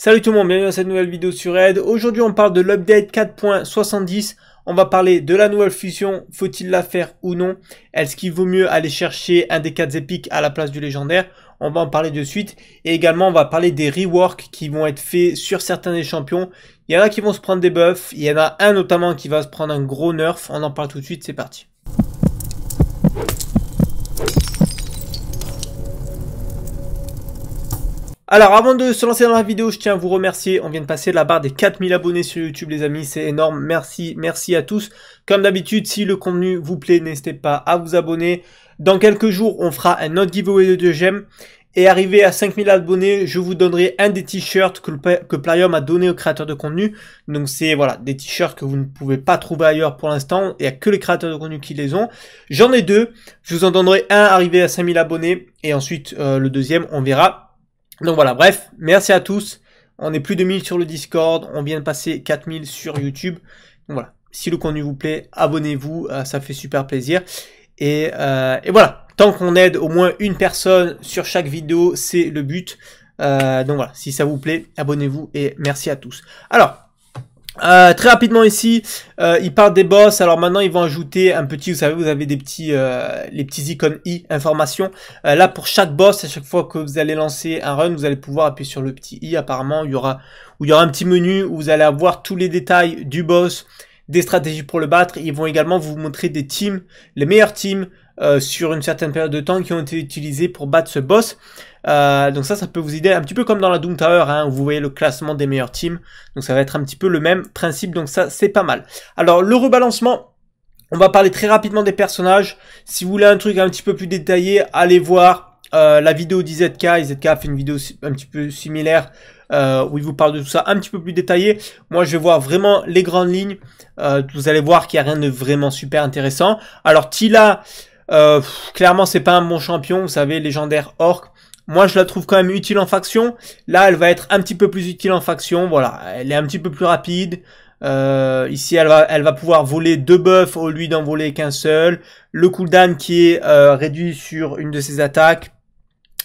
Salut tout le monde, bienvenue dans cette nouvelle vidéo sur Red. Aujourd'hui on parle de l'update 4.70. On va parler de la nouvelle fusion, faut-il la faire ou non Est-ce qu'il vaut mieux aller chercher un des 4 épiques à la place du légendaire On va en parler de suite. Et également on va parler des reworks qui vont être faits sur certains des champions. Il y en a qui vont se prendre des buffs, il y en a un notamment qui va se prendre un gros nerf. On en parle tout de suite, c'est parti. Alors avant de se lancer dans la vidéo, je tiens à vous remercier. On vient de passer la barre des 4000 abonnés sur YouTube les amis, c'est énorme. Merci, merci à tous. Comme d'habitude, si le contenu vous plaît, n'hésitez pas à vous abonner. Dans quelques jours, on fera un autre giveaway de 2 j'aime. Et arrivé à 5000 abonnés, je vous donnerai un des t-shirts que, que a donné aux créateurs de contenu. Donc c'est voilà des t-shirts que vous ne pouvez pas trouver ailleurs pour l'instant. Il n'y a que les créateurs de contenu qui les ont. J'en ai deux. Je vous en donnerai un arrivé à 5000 abonnés. Et ensuite euh, le deuxième, on verra. Donc voilà, bref, merci à tous. On est plus de 1000 sur le Discord, on vient de passer 4000 sur YouTube. Donc voilà, si le contenu vous plaît, abonnez-vous, euh, ça fait super plaisir. Et, euh, et voilà, tant qu'on aide au moins une personne sur chaque vidéo, c'est le but. Euh, donc voilà, si ça vous plaît, abonnez-vous et merci à tous. Alors, euh, très rapidement ici, euh, ils parlent des boss. Alors maintenant, ils vont ajouter un petit, vous savez, vous avez des petits, euh, les petits icônes i, information. Euh, là, pour chaque boss, à chaque fois que vous allez lancer un run, vous allez pouvoir appuyer sur le petit i. Apparemment, il y aura, où il y aura un petit menu où vous allez avoir tous les détails du boss, des stratégies pour le battre. Ils vont également vous montrer des teams, les meilleurs teams sur une certaine période de temps qui ont été utilisés pour battre ce boss. Euh, donc ça, ça peut vous aider un petit peu comme dans la Doom Tower, hein, où vous voyez le classement des meilleurs teams. Donc ça va être un petit peu le même principe, donc ça c'est pas mal. Alors le rebalancement, on va parler très rapidement des personnages. Si vous voulez un truc un petit peu plus détaillé, allez voir euh, la vidéo d'IZK. IZK a fait une vidéo un petit peu similaire euh, où il vous parle de tout ça un petit peu plus détaillé. Moi, je vais voir vraiment les grandes lignes. vous allez voir qu'il n'y a rien de vraiment super intéressant. Alors, Tila, clairement, c'est pas un bon champion. Vous savez, légendaire orc. Moi, je la trouve quand même utile en faction. Là, elle va être un petit peu plus utile en faction. Voilà, elle est un petit peu plus rapide. Euh, ici, elle va, elle va pouvoir voler deux buffs au lieu d'en voler qu'un seul. Le cooldown qui est euh, réduit sur une de ses attaques.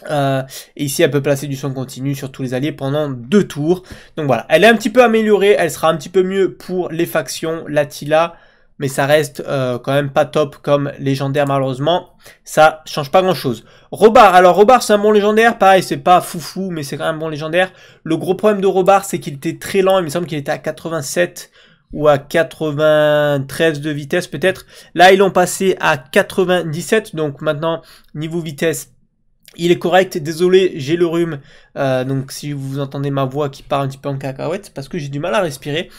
Euh, et ici, elle peut placer du son continu sur tous les alliés pendant deux tours. Donc voilà, elle est un petit peu améliorée. Elle sera un petit peu mieux pour les factions, Latila mais ça reste euh, quand même pas top comme légendaire malheureusement. Ça change pas grand chose. Robar, alors Robar c'est un bon légendaire, pareil c'est pas foufou mais c'est quand même un bon légendaire. Le gros problème de Robar c'est qu'il était très lent, il me semble qu'il était à 87 ou à 93 de vitesse peut-être. Là ils l'ont passé à 97 donc maintenant niveau vitesse il est correct, désolé, j'ai le rhume, euh, donc si vous entendez ma voix qui part un petit peu en cacahuète, c'est parce que j'ai du mal à respirer.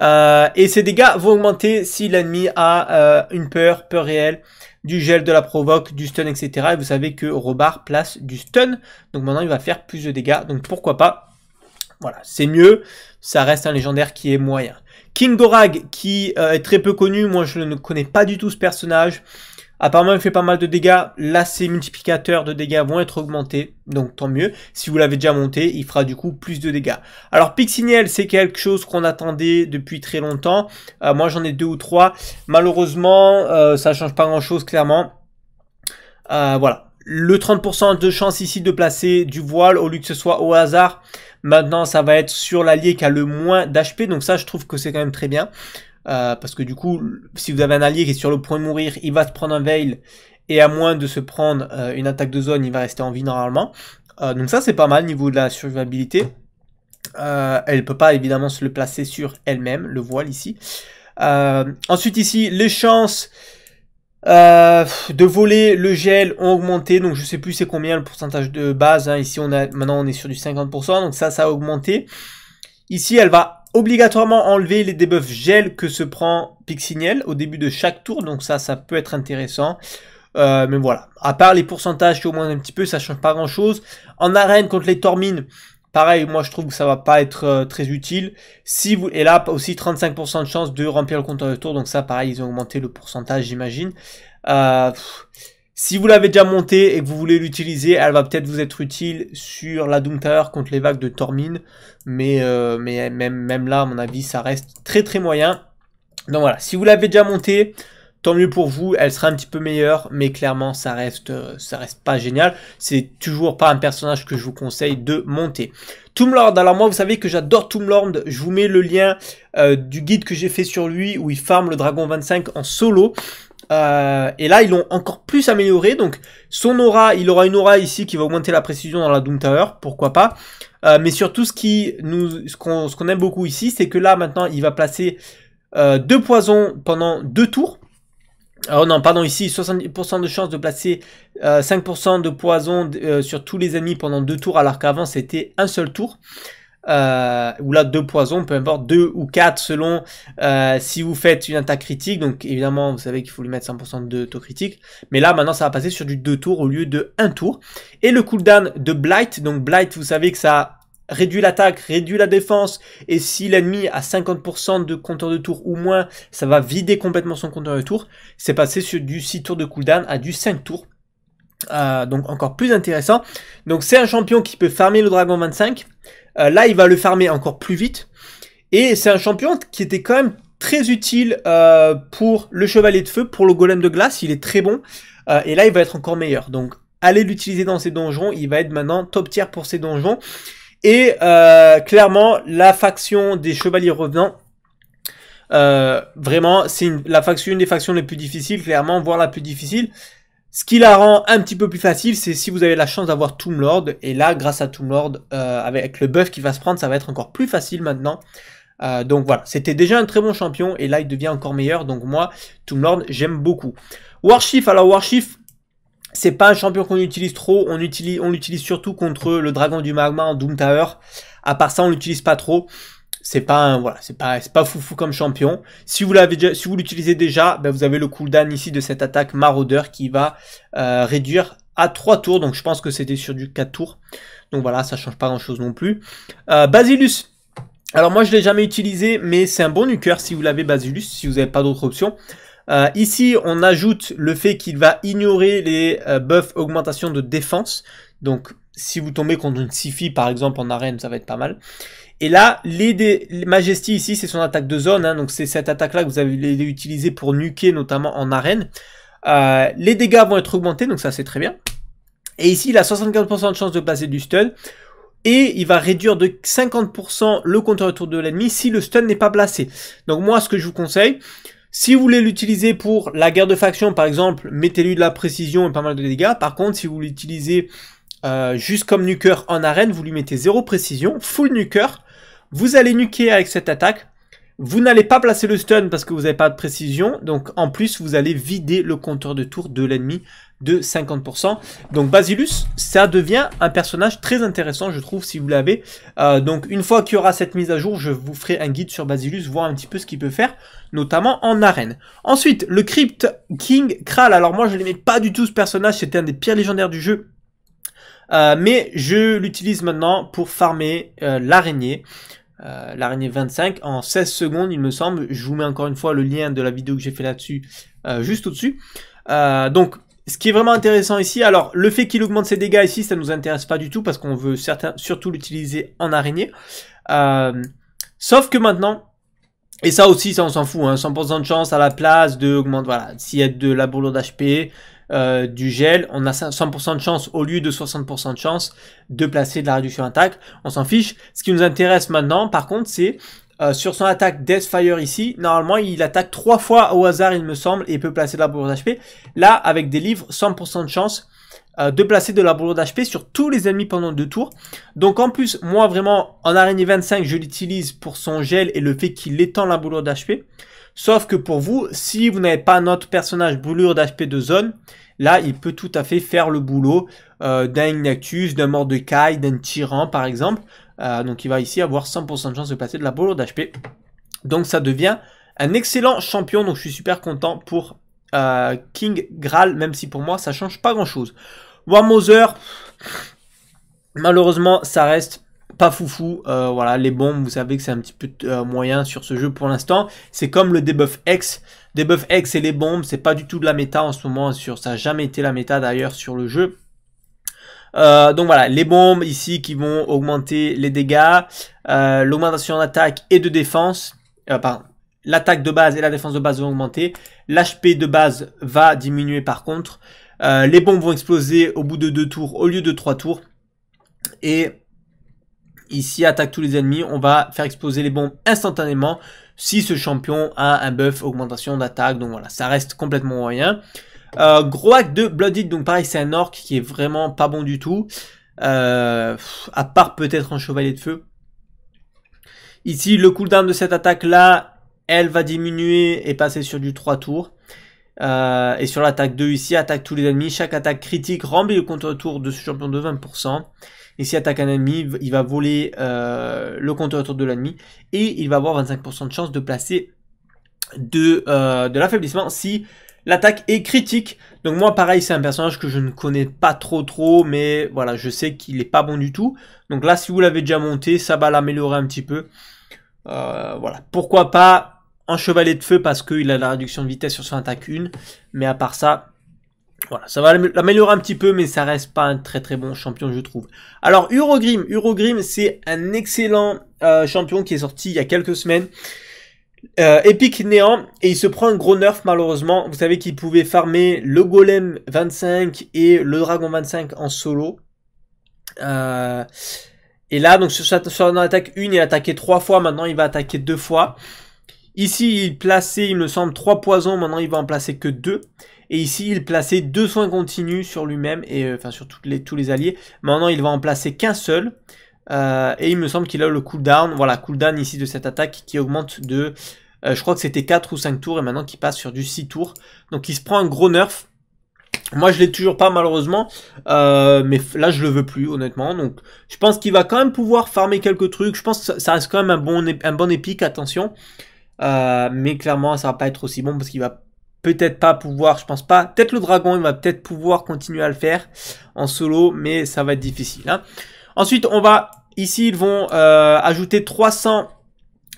Euh, et ces dégâts vont augmenter si l'ennemi a euh, une peur, peur réelle, du gel, de la provoque, du stun, etc. Et vous savez que Robar place du stun, donc maintenant il va faire plus de dégâts, donc pourquoi pas. Voilà, c'est mieux, ça reste un légendaire qui est moyen. King Dorag, qui est très peu connu, moi je ne connais pas du tout ce personnage. Apparemment, il fait pas mal de dégâts. Là, ses multiplicateurs de dégâts vont être augmentés. Donc, tant mieux. Si vous l'avez déjà monté, il fera du coup plus de dégâts. Alors, Pixiniel, c'est quelque chose qu'on attendait depuis très longtemps. Euh, moi, j'en ai deux ou trois. Malheureusement, euh, ça change pas grand-chose, clairement. Euh, voilà. Le 30% de chance ici de placer du voile au lieu que ce soit au hasard. Maintenant, ça va être sur l'allié qui a le moins d'HP. Donc ça, je trouve que c'est quand même très bien. Euh, parce que du coup, si vous avez un allié qui est sur le point de mourir, il va se prendre un veil. Et à moins de se prendre euh, une attaque de zone, il va rester en vie normalement. Euh, donc ça, c'est pas mal niveau de la survivabilité. elle peut pas évidemment se le placer sur elle-même, le voile ici. ensuite ici, les chances de voler le gel ont augmenté. Donc je sais plus c'est combien le pourcentage de base. Hein. Ici, on a, maintenant on est sur du 50%. Donc ça, ça a augmenté. Ici, elle va obligatoirement enlever les debuffs gel que se prend Pixiniel au début de chaque tour, donc ça, ça peut être intéressant. Euh, mais voilà, à part les pourcentages qui moins un petit peu, ça change pas grand chose. En arène contre les Tormines, pareil, moi je trouve que ça va pas être euh, très utile. Si vous, et là aussi 35% de chance de remplir le compteur de tour, donc ça pareil, ils ont augmenté le pourcentage, j'imagine. Euh, si vous l'avez déjà montée et que vous voulez l'utiliser, elle va peut-être vous être utile sur la Doom Tower contre les vagues de Tormin, Mais, euh, mais même, même là, à mon avis, ça reste très très moyen. Donc voilà, si vous l'avez déjà montée, tant mieux pour vous, elle sera un petit peu meilleure, mais clairement ça reste, euh, ça reste pas génial. C'est toujours pas un personnage que je vous conseille de monter. Toomlord, alors moi vous savez que j'adore Toomlord, je vous mets le lien euh, du guide que j'ai fait sur lui où il farme le Dragon 25 en solo. Euh, et là, ils l'ont encore plus amélioré. Donc, son aura, il aura une aura ici qui va augmenter la précision dans la Doom Tower, pourquoi pas. Euh, mais surtout, ce qui nous, ce qu'on, aime beaucoup ici, c'est que là, maintenant, il va placer euh, deux poisons pendant deux tours. Oh non, pardon, ici, 70% de chance de placer 5% euh, de poison sur tous les ennemis pendant deux tours, alors qu'avant, c'était un seul tour. Euh, ou là deux poisons, peu importe, deux ou quatre selon euh, si vous faites une attaque critique. Donc évidemment, vous savez qu'il faut lui mettre 100% de taux critique. Mais là, maintenant, ça va passer sur du deux tours au lieu de un tour. Et le cooldown de Blight, donc Blight, vous savez que ça réduit l'attaque, réduit la défense, et si l'ennemi a 50% de compteur de tour ou moins, ça va vider complètement son compteur de tour. C'est passé sur du 6 tours de cooldown à du 5 tours. Euh, donc encore plus intéressant. Donc c'est un champion qui peut farmer le dragon 25, euh, là, il va le farmer encore plus vite. Et c'est un champion qui était quand même très utile euh, pour le chevalier de feu, pour le golem de glace. Il est très bon. Euh, et là, il va être encore meilleur. Donc, allez l'utiliser dans ses donjons. Il va être maintenant top tier pour ses donjons. Et clairement, la faction des chevaliers revenants vraiment, c'est la faction, une des factions les plus difficiles, clairement, voire la plus difficile. Ce qui la rend un petit peu plus facile, c'est si vous avez la chance d'avoir Lord Et là, grâce à Toomlord, euh, avec le buff qui va se prendre, ça va être encore plus facile maintenant. Euh, donc voilà, c'était déjà un très bon champion et là il devient encore meilleur. Donc moi, Lord, j'aime beaucoup. Chief, alors Warshift, c'est pas un champion qu'on utilise trop. On l'utilise on l'utilise surtout contre le dragon du magma en Doom Tower. À part ça, on l'utilise pas trop c'est pas voilà, c'est pas pas foufou comme champion. Si vous l'avez si vous l'utilisez déjà, ben, vous avez le cooldown ici de cette attaque maraudeur qui va euh, réduire à 3 tours. Donc je pense que c'était sur du 4 tours. Donc voilà, ça change pas grand chose non plus. Euh, Basilus. Alors moi je l'ai jamais utilisé, mais c'est un bon nuker si vous l'avez Basilus, si vous n'avez pas d'autre option. Euh, ici, on ajoute le fait qu'il va ignorer les buffs augmentation de défense. Donc si vous tombez contre une Sifi par exemple en arène, ça va être pas mal. Et là, les, ici, c'est son attaque de zone, hein, donc c'est cette attaque-là que vous allez utiliser pour nuquer notamment en arène. Euh, les dégâts vont être augmentés, donc ça c'est très bien. Et ici, il a 75% de chance de placer du stun. Et il va réduire de 50% le contre-retour de l'ennemi si le stun n'est pas placé. Donc moi, ce que je vous conseille, si vous voulez l'utiliser pour la guerre de faction, par exemple, mettez-lui de la précision et pas mal de dégâts. Par contre, si vous l'utilisez euh, juste comme nuker en arène, vous lui mettez zéro précision, full nuker, vous allez nuquer avec cette attaque, vous n'allez pas placer le stun parce que vous n'avez pas de précision, donc en plus vous allez vider le compteur de tour de l'ennemi de 50%. Donc Basilus, ça devient un personnage très intéressant, je trouve, si vous l'avez. Euh, donc une fois qu'il y aura cette mise à jour, je vous ferai un guide sur Basilus, voir un petit peu ce qu'il peut faire, notamment en arène. Ensuite, le Crypt King Kral. Alors moi, je n'aimais pas du tout ce personnage, c'était un des pires légendaires du jeu. Euh, mais je l'utilise maintenant pour farmer euh, l'araignée. Euh, l'araignée 25 en 16 secondes il me semble. Je vous mets encore une fois le lien de la vidéo que j'ai fait là-dessus juste au-dessus. donc ce qui est vraiment intéressant ici, alors le fait qu'il augmente ses dégâts ici, ça ne nous intéresse pas du tout parce qu'on veut certains, surtout l'utiliser en araignée. sauf que maintenant, et ça aussi, ça on s'en fout, 100% hein, de chance à la place de... Augmente, voilà, s'il y a de la boulot d'HP, euh, du gel, on a 100% de chance au lieu de 60% de chance de placer de la réduction d'attaque. On s'en fiche. Ce qui nous intéresse maintenant, par contre, c'est euh, sur son attaque Deathfire ici, normalement il attaque trois fois au hasard il me semble et peut placer de la de d'HP. Là avec des livres 100% de chance euh, de placer de la de d'HP sur tous les ennemis pendant deux tours. Donc en plus moi vraiment en araignée 25 e je l'utilise pour son gel et le fait qu'il étend la de d'HP. Sauf que pour vous, si vous n'avez pas notre personnage brûlure d'HP de zone, là, il peut tout à fait faire le boulot euh, d'un Ignactus, d'un Mordecai, d'un Tyran, par exemple. Euh, donc, il va ici avoir 100% de chance de passer de la brûlure d'HP. Donc, ça devient un excellent champion. Donc, je suis super content pour euh, King Graal, même si pour moi, ça change pas grand-chose. WarMother, malheureusement, ça reste pas foufou. Euh, voilà, les bombes, vous savez que c'est un petit peu euh, moyen sur ce jeu pour l'instant. C'est comme le debuff X. Debuff X et les bombes, c'est pas du tout de la méta en ce moment. Sur, ça n'a jamais été la méta d'ailleurs sur le jeu. Euh, donc voilà, les bombes ici qui vont augmenter les dégâts, l'augmentation d'attaque et de défense, pardon, l'attaque de base et la défense de base vont augmenter, l'HP de base va diminuer par contre, les bombes vont exploser au bout de deux tours au lieu de 3 tours, et Ici, attaque tous les ennemis, on va faire exploser les bombes instantanément si ce champion a un buff augmentation d'attaque. Donc voilà, ça reste complètement rien. Euh, Groak de Blooded, donc pareil, c'est un orc qui est vraiment pas bon du tout. Euh, à part peut-être un chevalier de feu. Ici, le cooldown de cette attaque-là, elle va diminuer et passer sur du 3 tours. Euh, et sur l'attaque 2 ici, attaque tous les ennemis. Chaque attaque critique remplit le compte-retour de ce champion de 20%. Et si attaque un ennemi, il va voler euh, le compte-retour de l'ennemi. Et il va avoir 25% de chance de placer de, euh, de l'affaiblissement si l'attaque est critique. Donc moi pareil c'est un personnage que je ne connais pas trop trop mais voilà je sais qu'il est pas bon du tout. Donc là si vous l'avez déjà monté ça va l'améliorer un petit peu. Euh, voilà pourquoi pas en chevalet de feu parce qu'il a la réduction de vitesse sur son attaque 1. Mais à part ça, voilà, ça va l'améliorer un petit peu, mais ça reste pas un très très bon champion, je trouve. Alors, Urogrim, Urogrim, c'est un excellent euh, champion qui est sorti il y a quelques semaines. épique euh, néant et il se prend un gros nerf malheureusement. Vous savez qu'il pouvait farmer le golem 25 et le dragon 25 en solo. Euh, et là donc sur son attaque 1 il attaqué 3 fois, maintenant il va attaquer 2 fois. Ici, il plaçait, il me semble, 3 poisons. Maintenant, il va en placer que 2. Et ici, il plaçait 2 soins continus sur lui-même, et euh, enfin sur les, tous les alliés. Maintenant, il va en placer qu'un seul. Euh, et il me semble qu'il a le cooldown. Voilà, cooldown ici de cette attaque qui augmente de... Euh, je crois que c'était 4 ou 5 tours, et maintenant qui passe sur du 6 tours. Donc, il se prend un gros nerf. Moi, je l'ai toujours pas, malheureusement. mais là, je le veux plus, honnêtement. Donc, je pense qu'il va quand même pouvoir farmer quelques trucs. Je pense que ça reste quand même un bon, un bon épique, attention. Euh, mais clairement, ça va pas être aussi bon parce qu'il va peut-être pas pouvoir, je pense pas. Peut-être le dragon, il va peut-être pouvoir continuer à le faire en solo, mais ça va être difficile. Hein. Ensuite, on va ici, ils vont euh, ajouter 300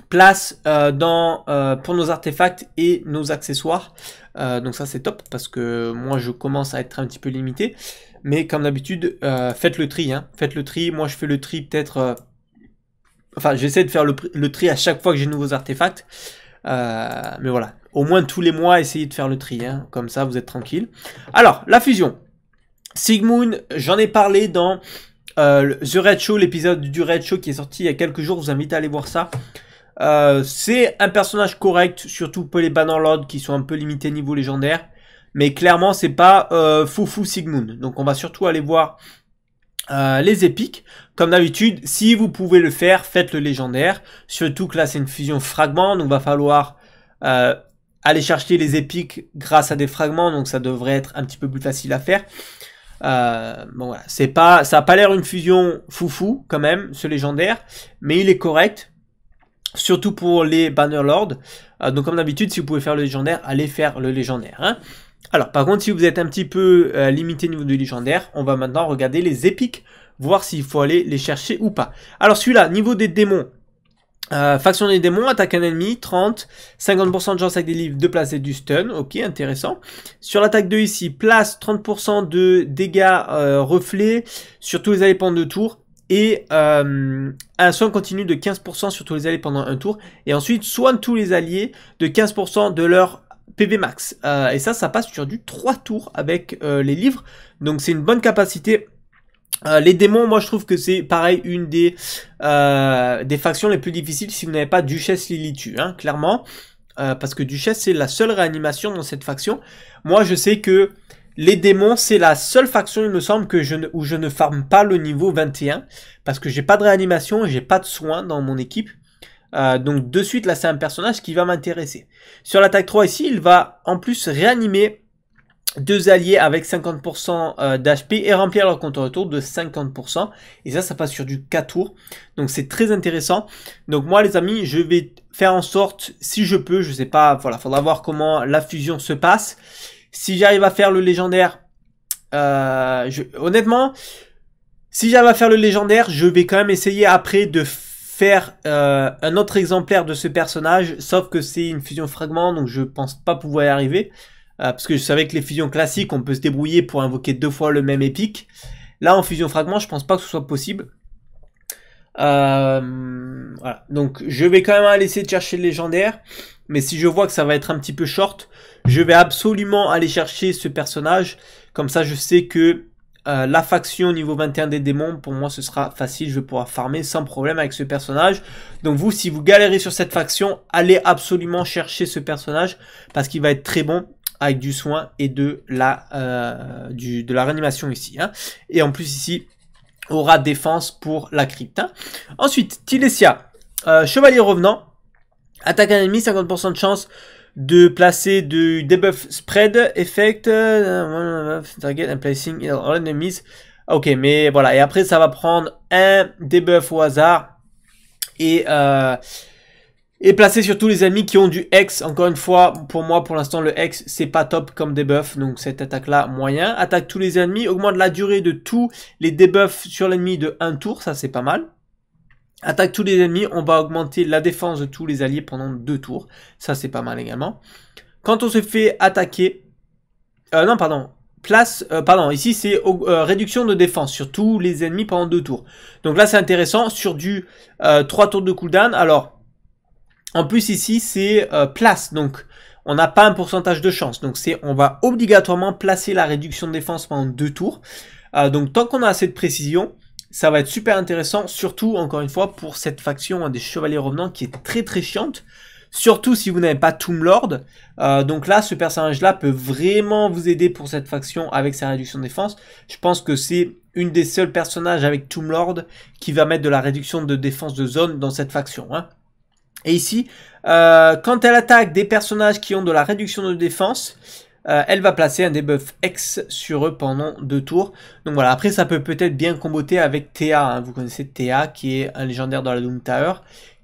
places euh, dans pour nos artefacts et nos accessoires. donc ça, c'est top parce que moi, je commence à être un petit peu limité. Mais comme d'habitude, faites le tri. Hein. Faites le tri. Moi, je fais le tri peut-être Enfin, j'essaie de faire le, tri à chaque fois que j'ai de nouveaux artefacts. Euh, mais voilà, au moins tous les mois, essayez de faire le tri. Hein. Comme ça, vous êtes tranquille. Alors, la fusion. Sigmoon, j'en ai parlé dans euh, The Red Show, l'épisode du Red Show qui est sorti il y a quelques jours. Je vous invite à aller voir ça. Euh, c'est un personnage correct, surtout pour les Banner qui sont un peu limités niveau légendaire. Mais clairement, c'est pas euh, Foufou Sigmund. Donc on va surtout aller voir euh, les épiques, comme d'habitude, si vous pouvez le faire, faites le légendaire. Surtout que là, c'est une fusion fragment, donc va falloir euh, aller chercher les épiques grâce à des fragments, donc ça devrait être un petit peu plus facile à faire. Euh, bon voilà, c'est pas, ça a pas l'air une fusion foufou quand même, ce légendaire, mais il est correct, surtout pour les Bannerlords. donc comme d'habitude, si vous pouvez faire le légendaire, allez faire le légendaire. Hein. Alors par contre, si vous êtes un petit peu euh, limité niveau de légendaire, on va maintenant regarder les épiques, voir s'il faut aller les chercher ou pas. Alors celui-là, niveau des démons, euh, faction des démons, attaque un ennemi, 30, 50% de chance avec des livres de place et du stun, ok, intéressant. Sur l'attaque 2 ici, place 30% de dégâts euh, reflets sur tous les alliés pendant deux tours, et un soin continu de 15% sur tous les alliés pendant un tour, et ensuite soigne tous les alliés de 15% de leur PV max. Euh, et ça, ça passe sur du 3 tours avec euh, les livres. Donc c'est une bonne capacité. Euh, les démons, moi je trouve que c'est pareil une des, des factions les plus difficiles si vous n'avez pas Duchesse Lilithu, hein, clairement. parce que Duchesse c'est la seule réanimation dans cette faction. Moi je sais que les démons c'est la seule faction il me semble que je ne, où je ne farme pas le niveau 21. Parce que j'ai pas de réanimation j'ai pas de soins dans mon équipe. Euh, donc de suite, là, c'est un personnage qui va m'intéresser. Sur l'attaque 3 ici, il va en plus réanimer deux alliés avec 50% euh, d'HP et remplir leur compte retour de 50%. Et ça, ça passe sur du 4 tours. Donc c'est très intéressant. Donc moi, les amis, je vais faire en sorte, si je peux, je sais pas, voilà, faudra voir comment la fusion se passe. Si j'arrive à faire le légendaire, euh, honnêtement, si j'arrive à faire le légendaire, je vais quand même essayer après de faire faire euh, un autre exemplaire de ce personnage, sauf que c'est une fusion fragment, donc je pense pas pouvoir y arriver. Euh, parce que je savais que les fusions classiques, on peut se débrouiller pour invoquer deux fois le même épique. Là, en fusion fragment, je pense pas que ce soit possible. Euh, voilà. Donc, je vais quand même aller essayer de chercher le légendaire. Mais si je vois que ça va être un petit peu short, je vais absolument aller chercher ce personnage. Comme ça, je sais que euh, la faction au niveau 21 des démons, pour moi ce sera facile, je vais pouvoir farmer sans problème avec ce personnage. Donc vous, si vous galérez sur cette faction, allez absolument chercher ce personnage parce qu'il va être très bon avec du soin et de la, euh, de la réanimation ici. Hein. Et en plus ici, aura défense pour la crypte. Hein. Ensuite, Tilesia, euh, chevalier revenant, attaque un ennemi, 50% de chance de placer du debuff spread effect euh, target placing Ok, mais voilà. Et après, ça va prendre un debuff au hasard et euh, et placer sur tous les ennemis qui ont du Hex. Encore une fois, pour moi, pour l'instant, le Hex, c'est pas top comme debuff. Donc, cette attaque-là, moyen. Attaque tous les ennemis. Augmente la durée de tous les debuffs sur l'ennemi de un tour. Ça, c'est pas mal. Attaque tous les ennemis, on va augmenter la défense de tous les alliés pendant deux tours. Ça, c'est pas mal également. Quand on se fait attaquer... Euh, non, pardon. Place, euh, pardon, ici c'est euh, réduction de défense sur tous les ennemis pendant deux tours. Donc là c'est intéressant, sur du 3 tours de cooldown. Alors, en plus ici c'est place, donc on n'a pas un pourcentage de chance. Donc c'est on va obligatoirement placer la réduction de défense pendant deux tours. donc tant qu'on a assez de précision, ça va être super intéressant, surtout encore une fois pour cette faction hein, des Chevaliers Revenants qui est très très chiante. Surtout si vous n'avez pas Tomb Lord. Euh, donc là, ce personnage-là peut vraiment vous aider pour cette faction avec sa réduction de défense. Je pense que c'est une des seuls personnages avec Tomb Lord qui va mettre de la réduction de défense de zone dans cette faction. Hein. Et ici, euh, quand elle attaque des personnages qui ont de la réduction de défense, euh, elle va placer un debuff X sur eux pendant deux tours. Donc voilà, après ça peut peut-être bien comboter avec Théa, hein. vous connaissez Théa qui est un légendaire dans la Doom Tower,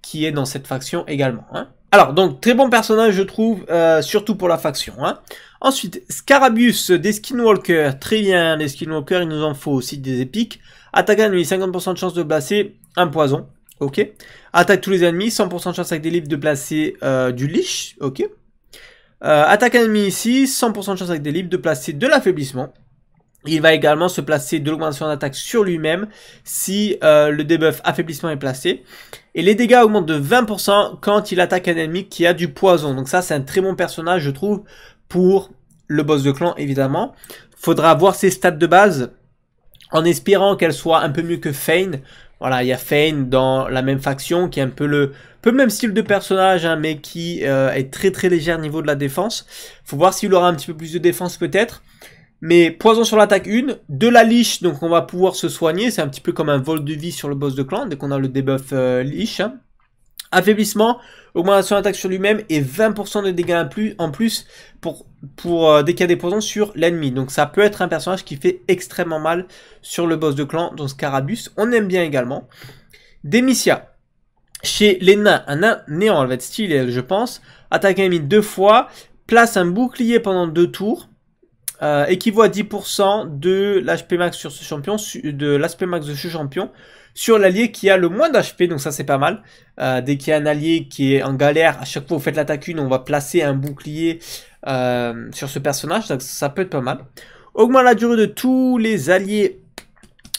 qui est dans cette faction également. Hein. Alors donc très bon personnage je trouve, euh, surtout pour la faction. Hein. Ensuite, Scarabius des Skinwalkers, très bien les Skinwalkers, il nous en faut aussi des épiques. à ennemi, 50% de chance de placer un poison, ok. Attaque tous les ennemis, 100% de chance avec des livres de placer euh, du lich, ok. Euh, attaque ennemi ici, 100% de chance avec des libres de placer de l'affaiblissement. Il va également se placer de l'augmentation d'attaque sur lui-même si euh, le debuff affaiblissement est placé. Et les dégâts augmentent de 20% quand il attaque un ennemi qui a du poison. Donc ça c'est un très bon personnage je trouve pour le boss de clan évidemment. Faudra voir ses stats de base en espérant qu'elle soit un peu mieux que Fane voilà, il y a Fane dans la même faction qui est un peu le, peu le même style de personnage, hein, mais qui euh, est très très légère au niveau de la défense. Faut voir s'il aura un petit peu plus de défense peut-être. Mais poison sur l'attaque 1, de la liche, donc on va pouvoir se soigner. C'est un petit peu comme un vol de vie sur le boss de clan, dès qu'on a le debuff euh, liche. Hein. Affaiblissement, augmentation d'attaque sur lui-même et 20% de dégâts en plus pour, pour euh, des sur l'ennemi. Donc ça peut être un personnage qui fait extrêmement mal sur le boss de clan, dont Scarabus. On aime bien également. Demicia. Chez les nains, un nain néant, elle va être je pense. Attaque un ennemi deux fois, place un bouclier pendant deux tours. Euh, équivaut à 10% de l'HP max sur ce champion, de l'HP max de ce champion sur l'allié qui a le moins d'HP, donc ça c'est pas mal. Euh, dès qu'il y a un allié qui est en galère, à chaque fois vous faites l'attaque une, on va placer un bouclier euh, sur ce personnage, donc ça peut être pas mal. Augmente la durée de tous les alliés,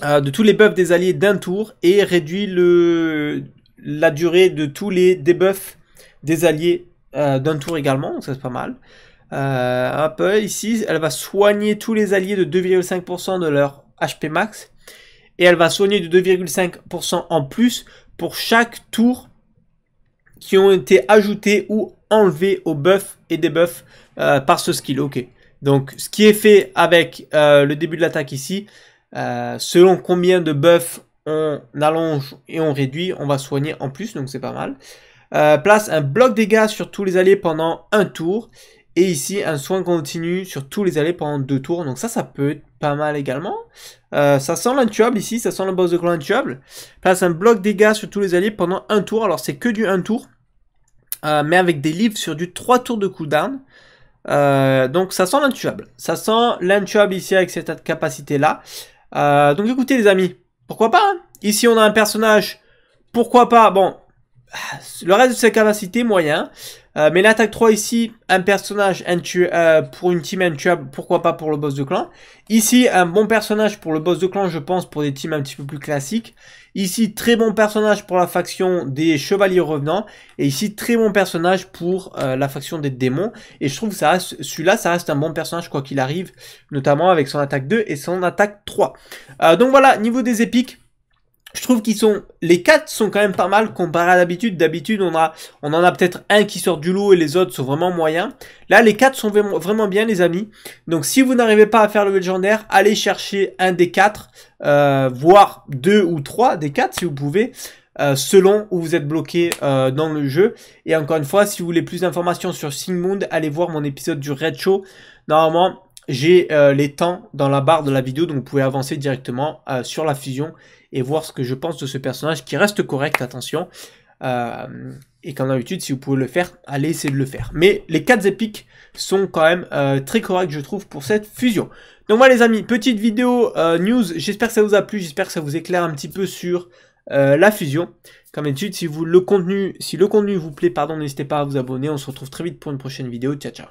de tous les buffs des alliés d'un tour et réduit le, la durée de tous les debuffs des alliés d'un tour également, donc ça c'est pas mal. Euh, peu ici, elle va soigner tous les alliés de 2,5% de leur HP max. Et elle va soigner de 2,5% en plus pour chaque tour qui ont été ajoutés ou enlevés au buff et debuff euh, par ce skill. Ok. Donc, ce qui est fait avec euh, le début de l'attaque ici, euh, selon combien de buffs on allonge et on réduit, on va soigner en plus, donc c'est pas mal. Euh, place un bloc dégâts sur tous les alliés pendant un tour et ici, un soin continu sur tous les allées pendant deux tours. Donc ça, ça peut être pas mal également. Euh, ça sent l'intuable ici, ça sent le boss de clan intuable. Place un bloc dégâts sur tous les alliés pendant un tour. Alors c'est que du un tour. Euh, mais avec des livres sur du 3 tours de cooldown. Euh, donc ça sent l'intuable. Ça sent l'intuable ici avec cette capacité-là. donc écoutez les amis, pourquoi pas hein Ici on a un personnage, pourquoi pas Bon, ah, le reste de sa capacité moyen. Euh, mais l'attaque 3 ici, un personnage euh, pour une team intuable, pourquoi pas pour le boss de clan. Ici, un bon personnage pour le boss de clan, je pense, pour des teams un petit peu plus classiques. Ici, très bon personnage pour la faction des chevaliers revenants. Et ici, très bon personnage pour euh, la faction des démons. Et je trouve que celui-là, ça reste un bon personnage quoi qu'il arrive, notamment avec son attaque 2 et son attaque 3. Euh, donc voilà, niveau des épiques, je trouve qu'ils sont les quatre sont quand même pas mal comparés à d'habitude. D'habitude, on a on en a peut-être un qui sort du lot et les autres sont vraiment moyens. Là, les quatre sont vraiment bien les amis. Donc si vous n'arrivez pas à faire le légendaire, allez chercher un des quatre euh, voire deux ou trois des quatre si vous pouvez. Euh, selon où vous êtes bloqué euh, dans le jeu. Et encore une fois, si vous voulez plus d'informations sur Sigmund, allez voir mon épisode du Red Show. Normalement, j'ai euh, les temps dans la barre de la vidéo, donc vous pouvez avancer directement euh, sur la fusion et voir ce que je pense de ce personnage qui reste correct, attention. Euh, et comme d'habitude, si vous pouvez le faire, allez essayer de le faire. Mais les 4 épiques sont quand même très corrects, je trouve, pour cette fusion. Donc voilà les amis, petite vidéo news, j'espère que ça vous a plu, j'espère que ça vous éclaire un petit peu sur la fusion. Comme d'habitude, si, le contenu, si le contenu vous plaît, pardon, n'hésitez pas à vous abonner. On se retrouve très vite pour une prochaine vidéo. Ciao, ciao